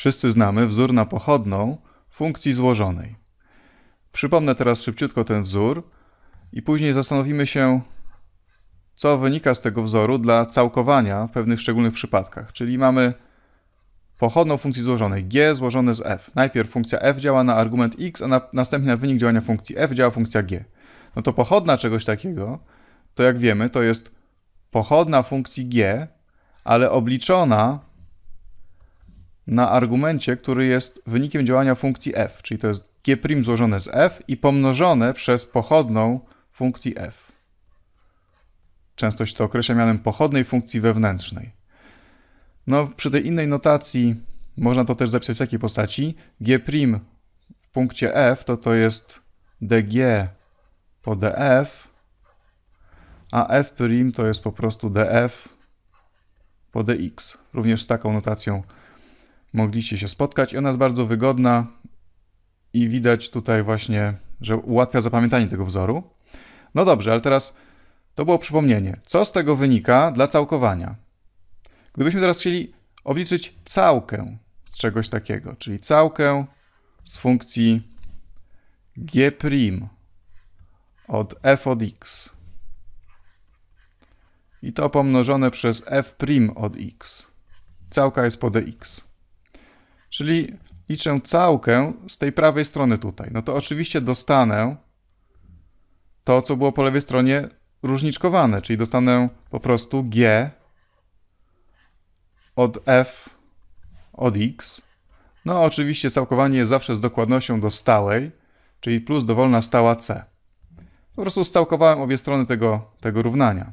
Wszyscy znamy wzór na pochodną funkcji złożonej. Przypomnę teraz szybciutko ten wzór i później zastanowimy się, co wynika z tego wzoru dla całkowania w pewnych szczególnych przypadkach. Czyli mamy pochodną funkcji złożonej g złożone z f. Najpierw funkcja f działa na argument x, a na, następnie na wynik działania funkcji f działa funkcja g. No to pochodna czegoś takiego, to jak wiemy, to jest pochodna funkcji g, ale obliczona na argumencie, który jest wynikiem działania funkcji f, czyli to jest g' złożone z f i pomnożone przez pochodną funkcji f. Często się to określa mianem pochodnej funkcji wewnętrznej. No, przy tej innej notacji można to też zapisać w takiej postaci. g' w punkcie f to to jest dg po df, a f' to jest po prostu df po dx, również z taką notacją mogliście się spotkać. I ona jest bardzo wygodna i widać tutaj właśnie, że ułatwia zapamiętanie tego wzoru. No dobrze, ale teraz to było przypomnienie. Co z tego wynika dla całkowania? Gdybyśmy teraz chcieli obliczyć całkę z czegoś takiego, czyli całkę z funkcji g' od f od x i to pomnożone przez f' od x. Całka jest po dx. Czyli liczę całkę z tej prawej strony tutaj. No to oczywiście dostanę to, co było po lewej stronie różniczkowane, czyli dostanę po prostu g od f od x. No oczywiście całkowanie jest zawsze z dokładnością do stałej, czyli plus dowolna stała c. Po prostu scałkowałem obie strony tego, tego równania.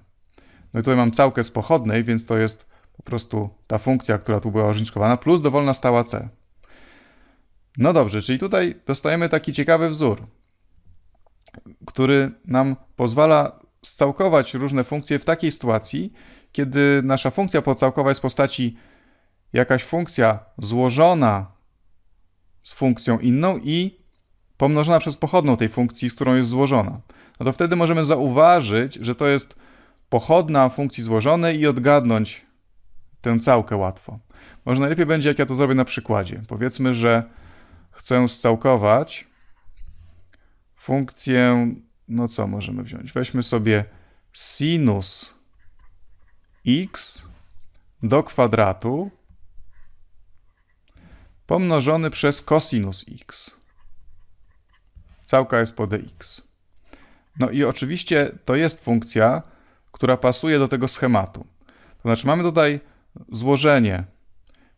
No i tutaj mam całkę z pochodnej, więc to jest po prostu ta funkcja, która tu była różniczkowana, plus dowolna stała c. No dobrze, czyli tutaj dostajemy taki ciekawy wzór, który nam pozwala scałkować różne funkcje w takiej sytuacji, kiedy nasza funkcja podcałkowa jest w postaci jakaś funkcja złożona z funkcją inną i pomnożona przez pochodną tej funkcji, z którą jest złożona. No to wtedy możemy zauważyć, że to jest pochodna funkcji złożonej i odgadnąć tę całkę łatwo. Może najlepiej będzie, jak ja to zrobię na przykładzie. Powiedzmy, że chcę scałkować funkcję, no co możemy wziąć? Weźmy sobie sinus x do kwadratu pomnożony przez cosinus x. Całka jest po dx. No i oczywiście to jest funkcja, która pasuje do tego schematu. To znaczy mamy tutaj złożenie.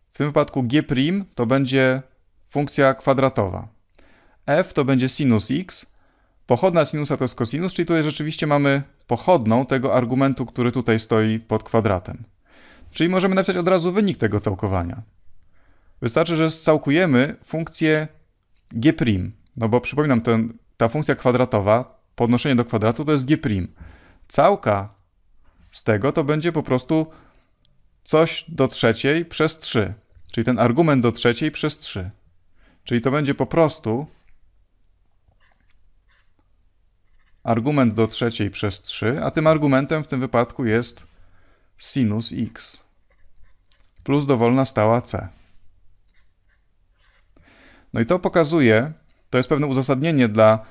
W tym wypadku g' to będzie funkcja kwadratowa. f to będzie sinus x. Pochodna sinusa to jest kosinus, czyli tutaj rzeczywiście mamy pochodną tego argumentu, który tutaj stoi pod kwadratem. Czyli możemy napisać od razu wynik tego całkowania. Wystarczy, że scałkujemy funkcję g'. No bo przypominam, ten, ta funkcja kwadratowa, podnoszenie do kwadratu to jest g'. Całka z tego to będzie po prostu coś do trzeciej przez 3. Czyli ten argument do trzeciej przez 3. Czyli to będzie po prostu argument do trzeciej przez 3, a tym argumentem w tym wypadku jest sinus x plus dowolna stała c. No i to pokazuje, to jest pewne uzasadnienie dla,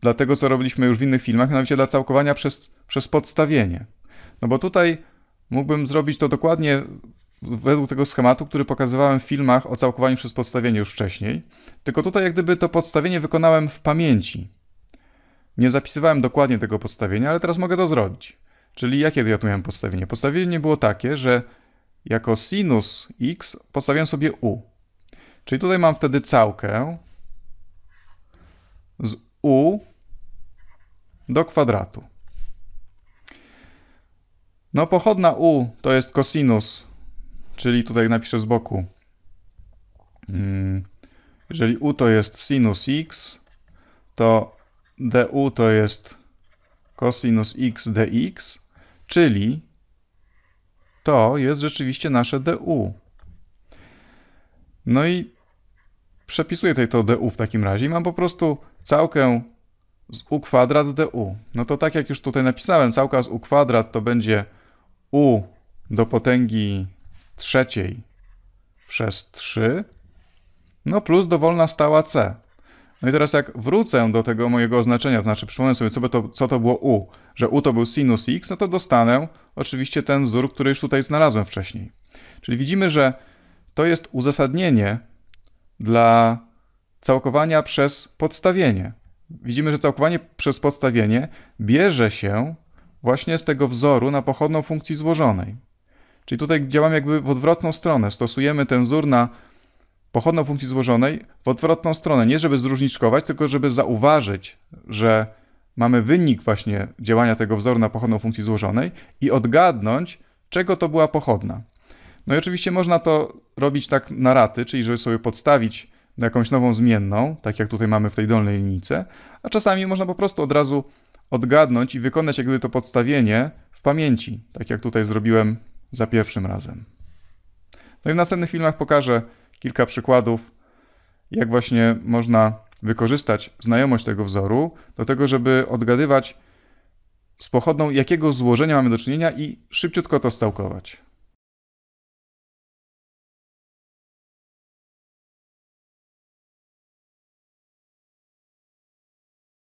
dla tego, co robiliśmy już w innych filmach, mianowicie dla całkowania przez, przez podstawienie. No bo tutaj mógłbym zrobić to dokładnie według tego schematu, który pokazywałem w filmach o całkowaniu przez podstawienie już wcześniej, tylko tutaj jak gdyby to podstawienie wykonałem w pamięci. Nie zapisywałem dokładnie tego podstawienia, ale teraz mogę to zrobić. Czyli jakie ja tu miałem podstawienie? Podstawienie było takie, że jako sinus x postawiłem sobie u. Czyli tutaj mam wtedy całkę z u do kwadratu. No pochodna U to jest cosinus, czyli tutaj napiszę z boku. Mm. Jeżeli U to jest sinus x, to du to jest cosinus x dx, czyli to jest rzeczywiście nasze du. No i przepisuję tutaj to du w takim razie i mam po prostu całkę z u kwadrat du. No to tak jak już tutaj napisałem, całka z u kwadrat to będzie u do potęgi trzeciej przez 3, no plus dowolna stała c. No i teraz jak wrócę do tego mojego oznaczenia, to znaczy przypomnę sobie, co to, co to było u, że u to był sinus x, no to dostanę oczywiście ten wzór, który już tutaj znalazłem wcześniej. Czyli widzimy, że to jest uzasadnienie dla całkowania przez podstawienie. Widzimy, że całkowanie przez podstawienie bierze się właśnie z tego wzoru na pochodną funkcji złożonej. Czyli tutaj działamy jakby w odwrotną stronę. Stosujemy ten wzór na pochodną funkcji złożonej w odwrotną stronę. Nie żeby zróżniczkować, tylko żeby zauważyć, że mamy wynik właśnie działania tego wzoru na pochodną funkcji złożonej i odgadnąć, czego to była pochodna. No i oczywiście można to robić tak na raty, czyli żeby sobie podstawić jakąś nową zmienną, tak jak tutaj mamy w tej dolnej linijce, a czasami można po prostu od razu odgadnąć i wykonać jakby to podstawienie w pamięci, tak jak tutaj zrobiłem za pierwszym razem. No i w następnych filmach pokażę kilka przykładów, jak właśnie można wykorzystać znajomość tego wzoru do tego, żeby odgadywać z pochodną, jakiego złożenia mamy do czynienia i szybciutko to stałkować.